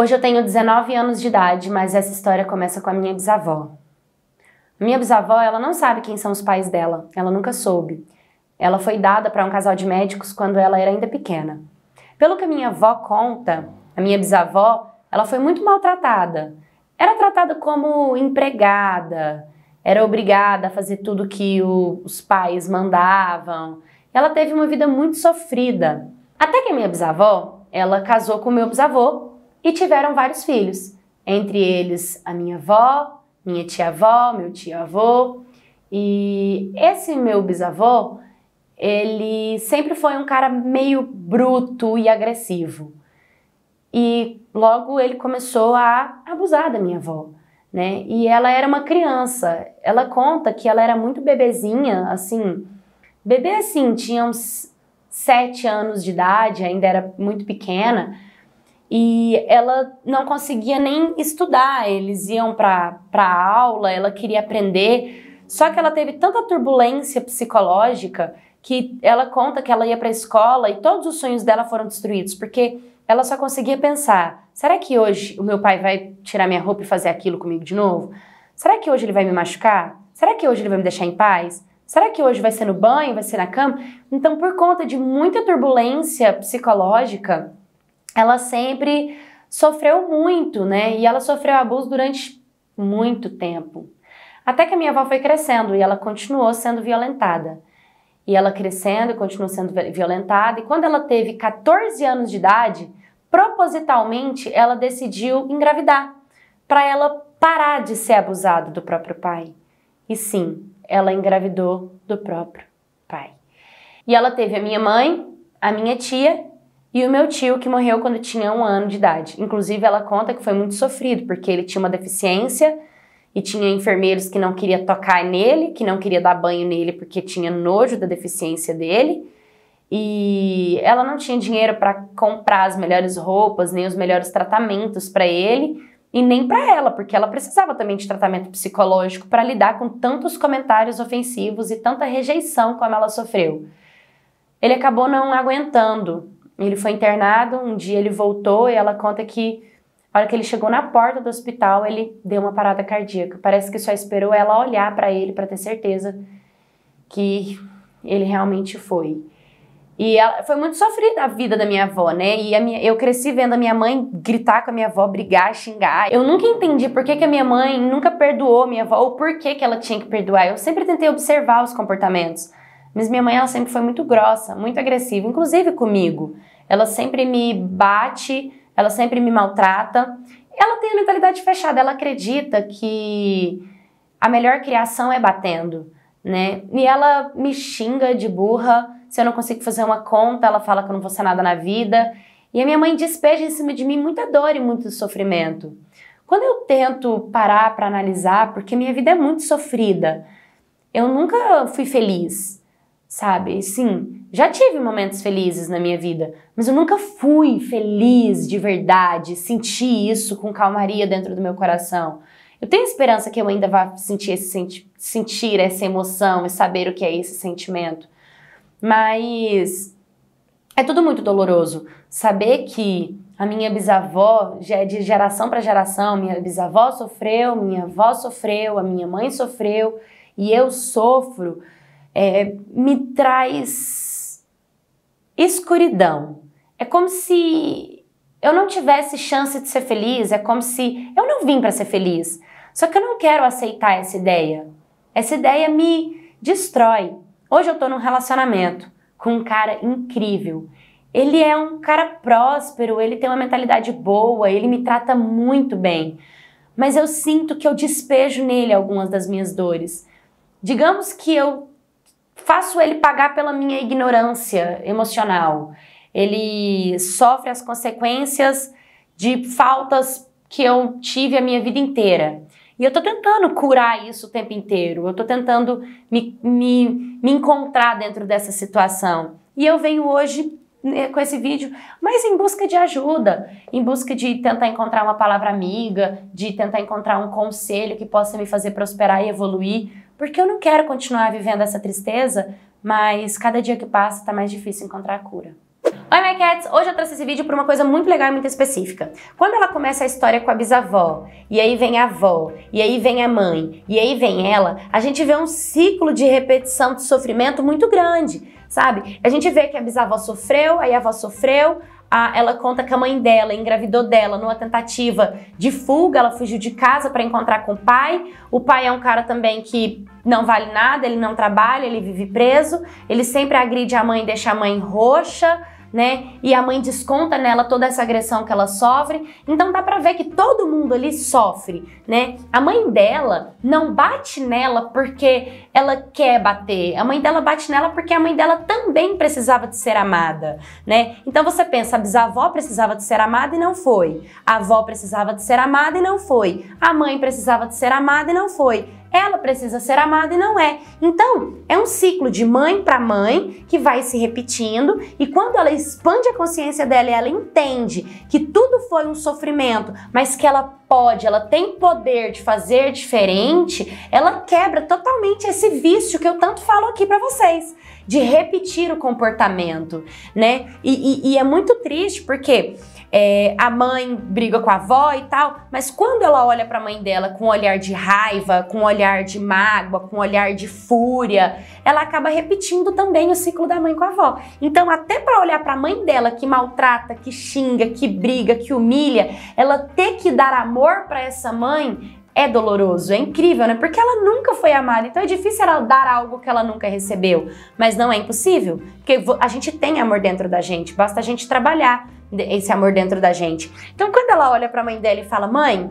Hoje eu tenho 19 anos de idade, mas essa história começa com a minha bisavó. A minha bisavó, ela não sabe quem são os pais dela, ela nunca soube. Ela foi dada para um casal de médicos quando ela era ainda pequena. Pelo que a minha avó conta, a minha bisavó, ela foi muito maltratada. Era tratada como empregada, era obrigada a fazer tudo que o, os pais mandavam. Ela teve uma vida muito sofrida. Até que a minha bisavó, ela casou com o meu bisavô, e tiveram vários filhos, entre eles a minha avó, minha tia-avó, meu tio-avô. E esse meu bisavô, ele sempre foi um cara meio bruto e agressivo. E logo ele começou a abusar da minha avó, né? E ela era uma criança. Ela conta que ela era muito bebezinha, assim, bebê assim, tinha uns sete anos de idade, ainda era muito pequena e ela não conseguia nem estudar. Eles iam para aula, ela queria aprender, só que ela teve tanta turbulência psicológica que ela conta que ela ia para a escola e todos os sonhos dela foram destruídos, porque ela só conseguia pensar: será que hoje o meu pai vai tirar minha roupa e fazer aquilo comigo de novo? Será que hoje ele vai me machucar? Será que hoje ele vai me deixar em paz? Será que hoje vai ser no banho, vai ser na cama? Então, por conta de muita turbulência psicológica, ela sempre sofreu muito, né? E ela sofreu abuso durante muito tempo. Até que a minha avó foi crescendo e ela continuou sendo violentada. E ela crescendo, continuou sendo violentada. E quando ela teve 14 anos de idade, propositalmente ela decidiu engravidar para ela parar de ser abusada do próprio pai. E sim, ela engravidou do próprio pai. E ela teve a minha mãe, a minha tia e o meu tio, que morreu quando tinha um ano de idade. Inclusive, ela conta que foi muito sofrido, porque ele tinha uma deficiência e tinha enfermeiros que não queria tocar nele, que não queria dar banho nele porque tinha nojo da deficiência dele. E ela não tinha dinheiro para comprar as melhores roupas, nem os melhores tratamentos para ele e nem para ela, porque ela precisava também de tratamento psicológico para lidar com tantos comentários ofensivos e tanta rejeição como ela sofreu. Ele acabou não aguentando ele foi internado, um dia ele voltou e ela conta que a hora que ele chegou na porta do hospital, ele deu uma parada cardíaca. Parece que só esperou ela olhar para ele para ter certeza que ele realmente foi. E ela, foi muito sofrida a vida da minha avó, né? E minha, eu cresci vendo a minha mãe gritar com a minha avó, brigar, xingar. Eu nunca entendi por que, que a minha mãe nunca perdoou a minha avó ou por que, que ela tinha que perdoar. Eu sempre tentei observar os comportamentos. Mas minha mãe, ela sempre foi muito grossa, muito agressiva, inclusive comigo. Ela sempre me bate, ela sempre me maltrata. Ela tem a mentalidade fechada, ela acredita que a melhor criação é batendo, né? E ela me xinga de burra, se eu não consigo fazer uma conta, ela fala que eu não vou ser nada na vida. E a minha mãe despeja em cima de mim muita dor e muito sofrimento. Quando eu tento parar para analisar, porque minha vida é muito sofrida, eu nunca fui feliz sabe? Sim, já tive momentos felizes na minha vida, mas eu nunca fui feliz de verdade, senti isso com calmaria dentro do meu coração. Eu tenho esperança que eu ainda vá sentir, esse senti sentir essa emoção e saber o que é esse sentimento. Mas é tudo muito doloroso. Saber que a minha bisavó é de geração para geração, minha bisavó sofreu, minha avó sofreu, a minha mãe sofreu e eu sofro é, me traz escuridão. É como se eu não tivesse chance de ser feliz, é como se eu não vim para ser feliz. Só que eu não quero aceitar essa ideia. Essa ideia me destrói. Hoje eu estou num relacionamento com um cara incrível. Ele é um cara próspero, ele tem uma mentalidade boa, ele me trata muito bem. Mas eu sinto que eu despejo nele algumas das minhas dores. Digamos que eu faço ele pagar pela minha ignorância emocional. Ele sofre as consequências de faltas que eu tive a minha vida inteira. E eu tô tentando curar isso o tempo inteiro. Eu tô tentando me, me, me encontrar dentro dessa situação. E eu venho hoje né, com esse vídeo, mas em busca de ajuda, em busca de tentar encontrar uma palavra amiga, de tentar encontrar um conselho que possa me fazer prosperar e evoluir, porque eu não quero continuar vivendo essa tristeza, mas cada dia que passa tá mais difícil encontrar a cura. Oi, my cats! Hoje eu trouxe esse vídeo para uma coisa muito legal e muito específica. Quando ela começa a história com a bisavó, e aí vem a avó, e aí vem a mãe, e aí vem ela, a gente vê um ciclo de repetição de sofrimento muito grande, sabe? A gente vê que a bisavó sofreu, aí a avó sofreu, a, ela conta que a mãe dela engravidou dela numa tentativa de fuga, ela fugiu de casa para encontrar com o pai. O pai é um cara também que não vale nada, ele não trabalha, ele vive preso, ele sempre agride a mãe e deixa a mãe roxa né? E a mãe desconta nela toda essa agressão que ela sofre. Então dá para ver que todo mundo ali sofre, né? A mãe dela não bate nela porque ela quer bater. A mãe dela bate nela porque a mãe dela também precisava de ser amada, né? Então você pensa, a bisavó precisava de ser amada e não foi. A avó precisava de ser amada e não foi. A mãe precisava de ser amada e não foi ela precisa ser amada e não é. Então, é um ciclo de mãe para mãe que vai se repetindo e quando ela expande a consciência dela e ela entende que tudo foi um sofrimento, mas que ela pode, ela tem poder de fazer diferente, ela quebra totalmente esse vício que eu tanto falo aqui para vocês, de repetir o comportamento, né? E, e, e é muito triste porque é, a mãe briga com a avó e tal, mas quando ela olha para a mãe dela com um olhar de raiva, com um olhar de mágoa, com um olhar de fúria, ela acaba repetindo também o ciclo da mãe com a avó. Então, até para olhar para a mãe dela que maltrata, que xinga, que briga, que humilha, ela ter que dar amor para essa mãe é doloroso, é incrível, né? Porque ela nunca foi amada, então é difícil ela dar algo que ela nunca recebeu. Mas não é impossível, porque a gente tem amor dentro da gente, basta a gente trabalhar esse amor dentro da gente. Então quando ela olha para a mãe dela e fala: "Mãe,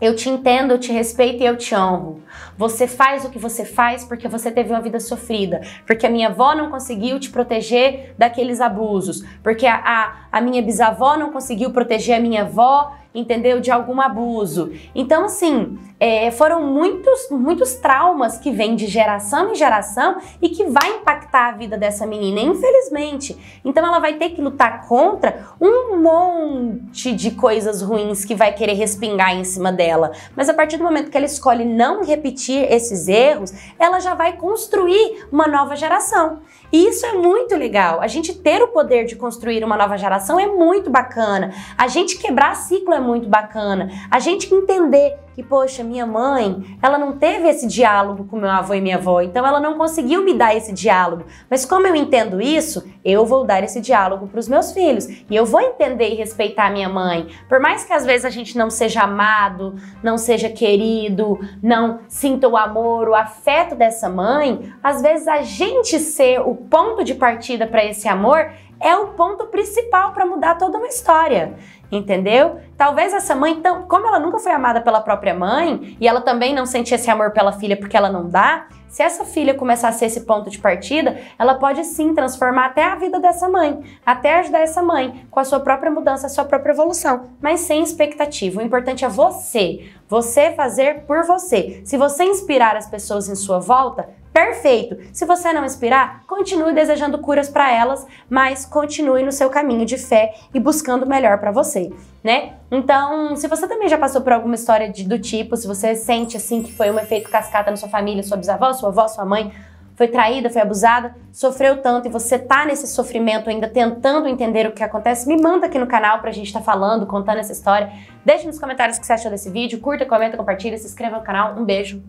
eu te entendo, eu te respeito e eu te honro. Você faz o que você faz porque você teve uma vida sofrida, porque a minha avó não conseguiu te proteger daqueles abusos, porque a, a, a minha bisavó não conseguiu proteger a minha avó entendeu? De algum abuso. Então, assim, é, foram muitos, muitos traumas que vêm de geração em geração e que vai impactar a vida dessa menina, infelizmente. Então, ela vai ter que lutar contra um monte de coisas ruins que vai querer respingar em cima dela. Mas a partir do momento que ela escolhe não repetir esses erros, ela já vai construir uma nova geração. E isso é muito legal. A gente ter o poder de construir uma nova geração é muito bacana. A gente quebrar ciclo é muito bacana. A gente entender que, poxa, minha mãe, ela não teve esse diálogo com meu avô e minha avó, então ela não conseguiu me dar esse diálogo. Mas como eu entendo isso, eu vou dar esse diálogo para os meus filhos. E eu vou entender e respeitar a minha mãe. Por mais que às vezes a gente não seja amado, não seja querido, não sinta o amor, o afeto dessa mãe, às vezes a gente ser o ponto de partida para esse amor é o ponto principal para mudar toda uma história entendeu? Talvez essa mãe, então, como ela nunca foi amada pela própria mãe e ela também não sente esse amor pela filha porque ela não dá, se essa filha começar a ser esse ponto de partida, ela pode sim transformar até a vida dessa mãe, até ajudar essa mãe com a sua própria mudança, a sua própria evolução, mas sem expectativa. O importante é você, você fazer por você. Se você inspirar as pessoas em sua volta, perfeito. Se você não inspirar, continue desejando curas para elas, mas continue no seu caminho de fé e buscando o melhor para você, né? Então, se você também já passou por alguma história de, do tipo, se você sente assim que foi um efeito cascata na sua família, sua bisavó, sua avó, sua mãe, foi traída, foi abusada, sofreu tanto e você tá nesse sofrimento ainda tentando entender o que acontece, me manda aqui no canal pra gente estar tá falando, contando essa história. Deixe nos comentários o que você achou desse vídeo, curta, comenta, compartilha, se inscreva no canal. Um beijo.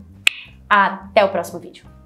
Até o próximo vídeo.